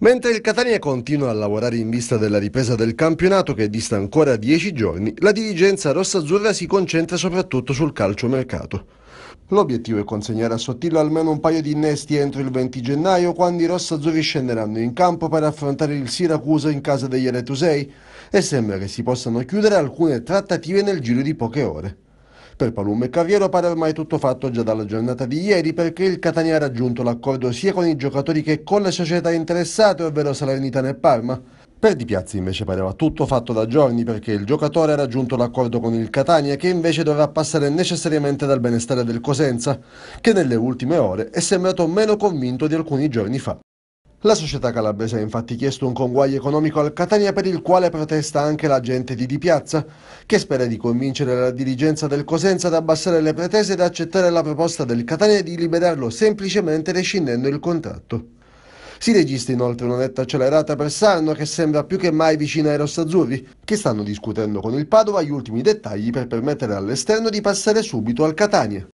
Mentre il Catania continua a lavorare in vista della ripresa del campionato che dista ancora 10 giorni, la dirigenza rossa-azzurra si concentra soprattutto sul calciomercato. L'obiettivo è consegnare a Sottillo almeno un paio di innesti entro il 20 gennaio quando i rossazzurri scenderanno in campo per affrontare il Siracusa in casa degli Eretusei e sembra che si possano chiudere alcune trattative nel giro di poche ore. Per Palum e Carriero pare ormai tutto fatto già dalla giornata di ieri perché il Catania ha raggiunto l'accordo sia con i giocatori che con le società interessate, ovvero Salernitana e Parma. Per Di Piazzi invece pareva tutto fatto da giorni perché il giocatore ha raggiunto l'accordo con il Catania che invece dovrà passare necessariamente dal benestare del Cosenza, che nelle ultime ore è sembrato meno convinto di alcuni giorni fa. La società calabrese ha infatti chiesto un conguaglio economico al Catania per il quale protesta anche l'agente di Di Piazza, che spera di convincere la dirigenza del Cosenza ad abbassare le pretese ed accettare la proposta del Catania di liberarlo semplicemente rescindendo il contratto. Si registra inoltre una netta accelerata per Sarno che sembra più che mai vicina ai rossazzurri, che stanno discutendo con il Padova gli ultimi dettagli per permettere all'esterno di passare subito al Catania.